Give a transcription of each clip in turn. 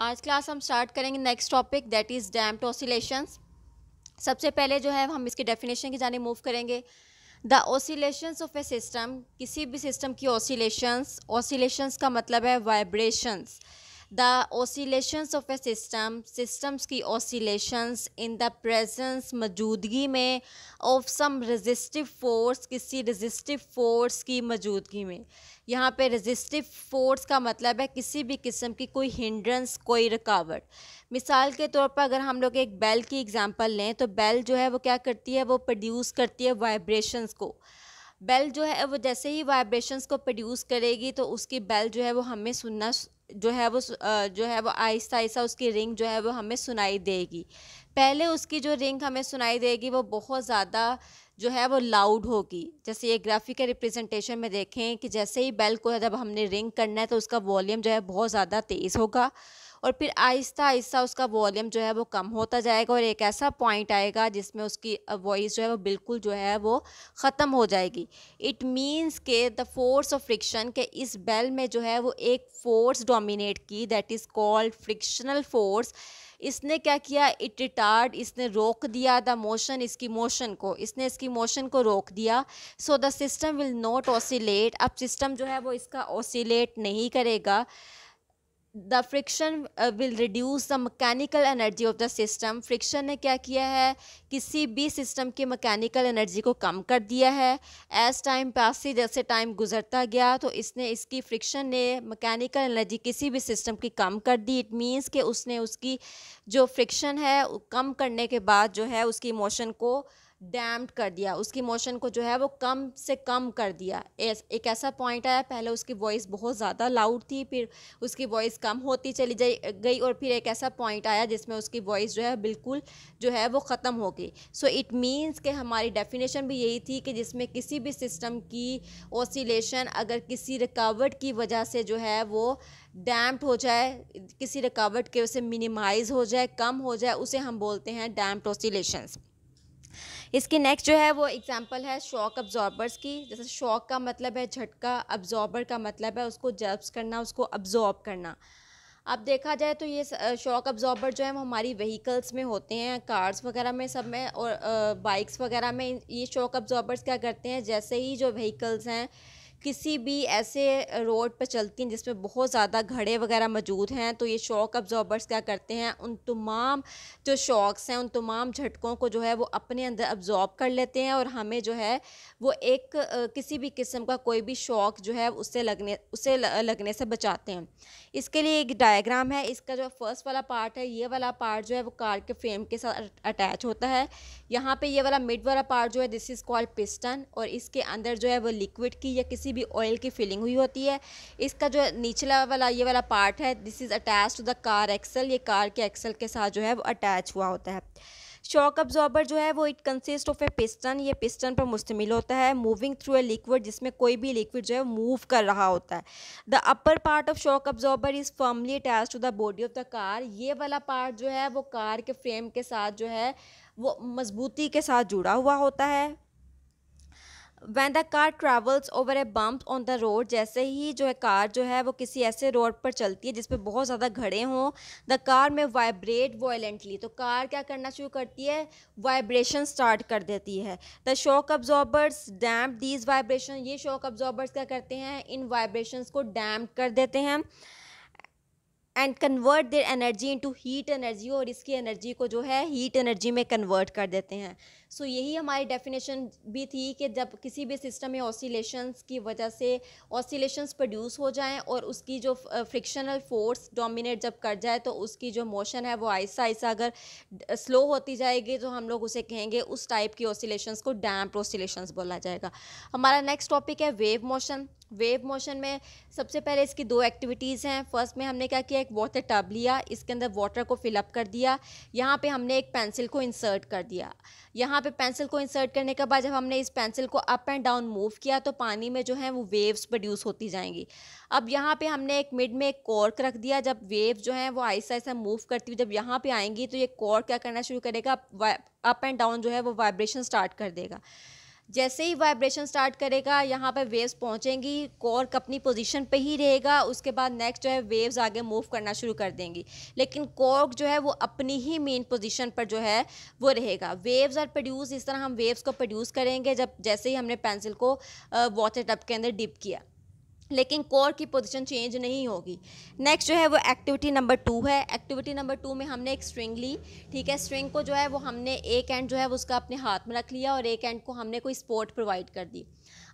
आज क्लास हम स्टार्ट करेंगे next topic that is damped oscillations सबसे पहले जो है हम इसके डेफिनेशन की जाने मूव करेंगे the oscillations of a system किसी भी सिस्टम की ओसिलेशंस ओसिलेशंस का मतलब है vibrations the oscillations of a system systems की oscillations इन द प्रजेंस मौजूदगी में ऑफ सम रजिस्टिव फोर्स किसी रजिस्टिव फोर्स की मौजूदगी में यहाँ पे रजिस्टिव फोर्स का मतलब है किसी भी किस्म की कोई हिंड्रेंस कोई रुकावट मिसाल के तौर पर अगर हम लोग एक बेल की एग्ज़ाम्पल लें तो बेल जो है वो क्या करती है वो प्रोड्यूस करती है वाइब्रेशंस को बेल जो है वो जैसे ही वाइब्रेशंस को प्रोड्यूस करेगी तो उसकी बेल जो है वो हमें सुनना जो है वो जो है वो आहिस्ता आहिस्ता उसकी रिंग जो है वो हमें सुनाई देगी पहले उसकी जो रिंग हमें सुनाई देगी वो बहुत ज़्यादा जो है वो लाउड होगी जैसे ये ग्राफिकल रिप्रेजेंटेशन में देखें कि जैसे ही बेल को जब हमने रिंग करना है तो उसका वॉल्यूम जो है बहुत ज़्यादा तेज़ होगा और फिर आहिस्ता आहिस्ता उसका वॉल्यूम जो है वो कम होता जाएगा और एक ऐसा पॉइंट आएगा जिसमें उसकी वॉइस जो है वो बिल्कुल जो है वो ख़त्म हो जाएगी इट मीन्स के द फोर्स ऑफ फ्रिक्शन के इस बेल में जो है वो एक फ़ोर्स डोमिनेट की that is called frictional force इसने क्या किया इट रिटार्ड इसने रोक दिया द मोशन इसकी मोशन को इसने इसकी मोशन को रोक दिया so the system will not oscillate अब सिस्टम जो है वो इसका ओसिलेट नहीं करेगा the friction will reduce the mechanical energy of the system friction ने क्या किया है किसी भी सिस्टम की मकैनिकल एनर्जी को कम कर दिया है एज टाइम पास से जैसे टाइम गुजरता गया तो इसने इसकी फ्रिक्शन ने मकैनिकल एनर्जी किसी भी सिस्टम की कम कर दी इट मींस कि उसने उसकी जो फ्रिक्शन है कम करने के बाद जो है उसकी मोशन को डैम्ड कर दिया उसकी मोशन को जो है वो कम से कम कर दिया एक ऐसा पॉइंट आया पहले उसकी वॉइस बहुत ज़्यादा लाउड थी फिर उसकी वॉइस कम होती चली गई और फिर एक ऐसा पॉइंट आया जिसमें उसकी वॉइस जो है बिल्कुल जो है वो ख़त्म हो गई सो इट मींस कि हमारी डेफिनेशन भी यही थी कि जिसमें किसी भी सिस्टम की ओसीलेशन अगर किसी रुकावट की वजह से जो है वो डैम्प्ड हो जाए किसी रुकावट के उसे मिनिमाइज़ हो जाए कम हो जाए उसे हम बोलते हैं डैम्प्ड ओसीलेशंस इसकी नेक्स्ट जो है वो एग्जांपल है शॉक अब्जॉर्बर्स की जैसे शॉक का मतलब है झटका अब्जॉर्बर का मतलब है उसको जब्स करना उसको अब्जॉर्ब करना अब देखा जाए तो ये शॉक अब्जॉर्बर जो है वो हमारी व्हीकल्स में होते हैं कार्स वगैरह में सब में और बाइक्स वगैरह में ये शॉक अब्जॉर्बर्स क्या करते हैं जैसे ही जो व्हीकल्स हैं किसी भी ऐसे रोड पर चलती हैं जिसमें बहुत ज़्यादा घड़े वगैरह मौजूद हैं तो ये शॉक अब्जॉर्बर्स क्या करते हैं उन तमाम जो शॉक्स हैं उन तमाम झटकों को जो है वो अपने अंदर अब्जॉर्ब कर लेते हैं और हमें जो है वो एक किसी भी किस्म का कोई भी शौक जो है उससे लगने उसे लगने से बचाते हैं इसके लिए एक डायग्राम है इसका जो फर्स्ट वाला पार्ट है ये वाला पार्ट जो है वो कार के फ्रेम के साथ अटैच होता है यहाँ पर ये वाला मिड वाला पार्ट जो है दिस इज़ कॉल्ड पिस्टन और इसके अंदर जो है वो लिक्विड की या किसी किसी भी ऑयल की फिलिंग हुई होती है इसका जो निचला वाला ये वाला पार्ट है this is attach to the car axle ये कार के एक्सल के साथ जो है वो अटैच हुआ होता है शॉक अब्जॉर्बर जो है वो it consist of a piston ये पिस्टन पर मुश्तमिल होता है मूविंग थ्रू ए लिक्विड जिसमें कोई भी लिक्विड जो है मूव कर रहा होता है the upper part of shock absorber is firmly attach to the body of the car ये वाला पार्ट जो है वो कार के फ्रेम के साथ जो है वो मजबूती के साथ जुड़ा हुआ होता है when the car travels over a bump on the road जैसे ही जो है कार जो है वो किसी ऐसे रोड पर चलती है जिस पर बहुत ज़्यादा घड़े हों द कार में वाइब्रेट वॉयलेंटली तो कार क्या करना शुरू करती है वाइब्रेशन स्टार्ट कर देती है the shock absorbers damp these vibration ये शॉक अब्जॉर्बर्स क्या करते हैं इन वाइब्रेशन को डैम्प कर देते हैं and convert their energy into heat energy और इसकी एनर्जी को जो है हीट एनर्जी में कन्वर्ट कर देते हैं सो so, यही हमारी डेफिनेशन भी थी कि जब किसी भी सिस्टम में ऑसिलेशंस की वजह से ऑसिलेशंस प्रोड्यूस हो जाएं और उसकी जो फ्रिक्शनल फोर्स डोमिनेट जब कर जाए तो उसकी जो मोशन है वो आहिस्ता आहिस्ता अगर स्लो होती जाएगी तो हम लोग उसे कहेंगे उस टाइप की ऑसिलेशंस को डैम्प ऑसिलेशंस बोला जाएगा हमारा नेक्स्ट टॉपिक है वेव मोशन वेव मोशन में सबसे पहले इसकी दो एक्टिविटीज़ हैं फर्स्ट में हमने क्या किया एक वाटर टब लिया इसके अंदर वाटर को फिलअप कर दिया यहाँ पे हमने एक पेंसिल को इंसर्ट कर दिया यहाँ पे पेंसिल को इंसर्ट करने के बाद जब हमने इस पेंसिल को अप एंड डाउन मूव किया तो पानी में जो है वो वेव्स प्रोड्यूस होती जाएंगी अब यहाँ पे हमने एक मिड में एक कॉर्क रख दिया जब वेव जो है वो आहिस्ता आहिस्ता मूव करती हुई जब यहाँ पे आएंगी तो ये कॉर्क क्या करना शुरू करेगा अप एंड डाउन जो है वो वाइब्रेशन स्टार्ट कर देगा जैसे ही वाइब्रेशन स्टार्ट करेगा यहाँ पर वेव्स पहुँचेंगी कॉर्क अपनी पोजीशन पे ही रहेगा उसके बाद नेक्स्ट जो है वेव्स आगे मूव करना शुरू कर देंगी लेकिन कॉर्क जो है वो अपनी ही मेन पोजीशन पर जो है वो रहेगा वेव्स आर प्रोड्यूस इस तरह हम वेव्स को प्रोड्यूस करेंगे जब जैसे ही हमने पेंसिल को वाटर टब के अंदर डिप किया लेकिन कोर की पोजीशन चेंज नहीं होगी नेक्स्ट जो है वो एक्टिविटी नंबर टू है एक्टिविटी नंबर टू में हमने एक स्ट्रिंग ली ठीक है स्ट्रिंग को जो है वो हमने एक एंड जो है वो उसका अपने हाथ में रख लिया और एक एंड को हमने कोई स्पोर्ट प्रोवाइड कर दी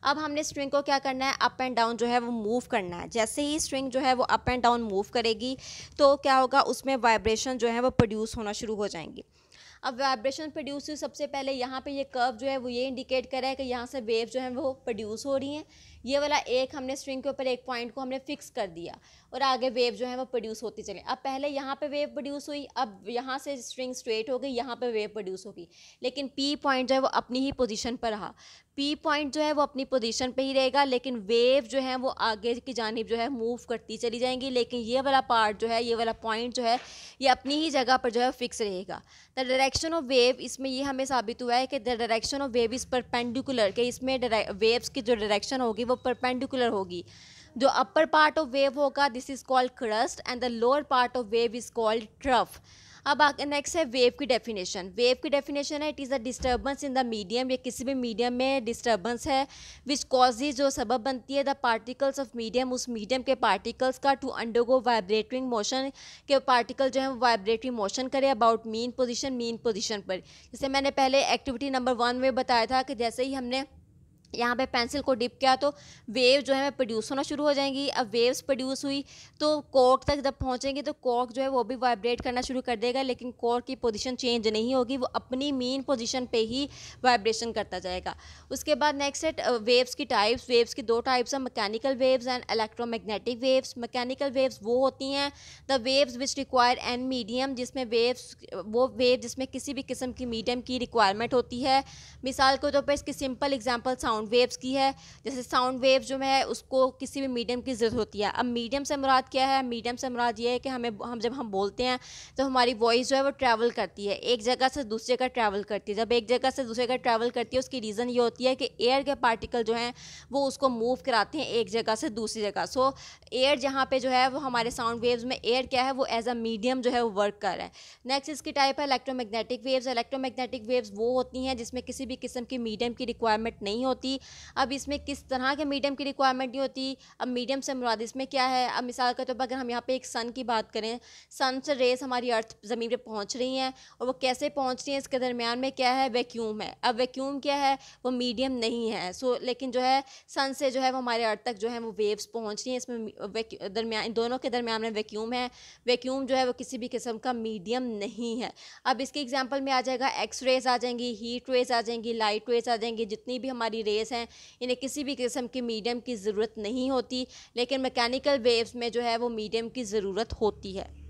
अब हमने स्ट्रिंग को क्या करना है अप एंड डाउन जो है वो मूव करना है जैसे ही स्ट्रिंग जो है वो अप एंड डाउन मूव करेगी तो क्या होगा उसमें वाइब्रेशन जो है वो प्रोड्यूस होना शुरू हो जाएंगी अब वाइब्रेशन प्रोड्यूस हुई सबसे पहले यहाँ पे ये कर्व जो है वो ये इंडिकेट करे कि यहाँ से वेव जो है वो प्रोड्यूस हो रही हैं ये वाला एक हमने स्ट्रिंग के ऊपर एक पॉइंट को हमने फिक्स कर दिया और आगे वेव जो है वो प्रोड्यूस होती चले अब पहले यहाँ पे वेव प्रोड्यूस हुई अब यहाँ से स्ट्रिंग स्ट्रेट हो गई यहाँ पे वेव प्रोड्यूस होगी लेकिन पी पॉइंट जो है वो अपनी ही पोजिशन पर रहा पी पॉइंट जो है वो अपनी पोजिशन पर ही रहेगा लेकिन वेव जो है वो आगे की जानब जो है मूव करती चली जाएंगी लेकिन ये वाला पार्ट जो है ये वाला पॉइंट जो है ये अपनी ही जगह पर जो है फिक्स रहेगा द डायरेक्शन ऑफ वेव इसमें ये हमें साबित हुआ है कि the direction of wave is perpendicular के इसमें वेव्स की जो डायरेक्शन होगी वो वो परपेंडिकुलर होगी जो अपर पार्ट ऑफ वेव होगा this is called crest and the lower part of wave is called trough अब आगे नेक्स्ट है वेव की डेफिनेशन वेव की डेफिनेशन है it is a disturbance in the medium या किसी भी मीडियम में डिस्टर्बेंस है विच कॉजेज जो सबब बनती है द पार्टिकल्स ऑफ मीडियम उस मीडियम के पार्टिकल्स का टू अंडरगो वाइब्रेटरी मोशन के पार्टिकल जो है वो वाइब्रेटरी मोशन करे about mean position mean position पर जैसे मैंने पहले एक्टिविटी नंबर वन में बताया था कि जैसे ही हमने यहाँ पे पेंसिल को डिप किया तो वेव जो है वह प्रोड्यूस होना शुरू हो जाएंगी अब वेव्स प्रोड्यूस हुई तो कॉर्क तक जब पहुँचेंगी तो कॉर्क जो है वो भी वाइब्रेट करना शुरू कर देगा लेकिन कॉर्क की पोजीशन चेंज नहीं होगी वो अपनी मेन पोजीशन पे ही वाइब्रेशन करता जाएगा उसके बाद नेक्स्ट है वेव्स की टाइप्स वेव्स की दो टाइप्स हैं mechanical waves and electromagnetic waves mechanical waves वो होती हैं the waves which require an medium जिसमें वेव्स वो वेव जिसमें किसी भी किस्म की मीडियम की रिक्वायरमेंट होती है मिसाल के तौर पर इसकी simple example sound sound waves की है जैसे साउंड वेव जो है उसको किसी भी मीडियम की ज़रूरत होती है अब मीडियम से मुराद क्या है मीडियम से मुराद ये है कि हमें हम जब हम बोलते हैं तो हमारी वॉइस जो है वो ट्रैवल करती है एक जगह से दूसरी जगह ट्रैवल करती है जब एक जगह से दूसरी जगह ट्रैवल करती है उसकी रीज़न ये होती है कि एयर के पार्टिकल जो हैं वो उसको मूव कराते हैं एक जगह से दूसरी जगह सो एयर जहाँ पर जो है वो हमारे साउंड वेव्स में एयर क्या है वो एज अ मीडियम जो है वो वर्क कर रहा है नेक्स्ट इसकी टाइप है इलेक्ट्रोमैग्नेटिक वेव्स इलेक्ट्रोमैग्नेटिक वेव्स वो होती हैं जिसमें किसी भी किस्म की मीडियम की रिक्वायरमेंट नहीं होती होती अब इसमें किस तरह के मीडियम की रिक्वायरमेंट नहीं होती अब मीडियम से मुराद इसमें क्या है अब मिसाल के तौर पर अगर हम यहाँ पे एक सन की बात करें सन से रेस हमारी अर्थ ज़मीन पर पहुँच रही हैं और वो कैसे पहुँच रही हैं इसके दरमियान में क्या है वैक्यूम है अब वैक्यूम क्या है वो मीडियम नहीं है सो लेकिन जो है सन से जो है वो हमारे अर्थ तक जो है वो वेव्स पहुँच रही हैं इसमें दरमियान दोनों के दरमियान में वैक्यूम है वैक्यूम जो है वो किसी भी किस्म का मीडियम नहीं है अब इसके एग्जाम्पल में आ जाएगा एक्स रेज आ जाएंगी हीट रेज आ जाएंगी लाइट रेज आ जाएंगी जितनी भी हमारी रेज रेस हैं इन्हें किसी भी किस्म की मीडियम की ज़रूरत नहीं होती लेकिन मैकेनिकल वेव्स में जो है वो मीडियम की ज़रूरत होती है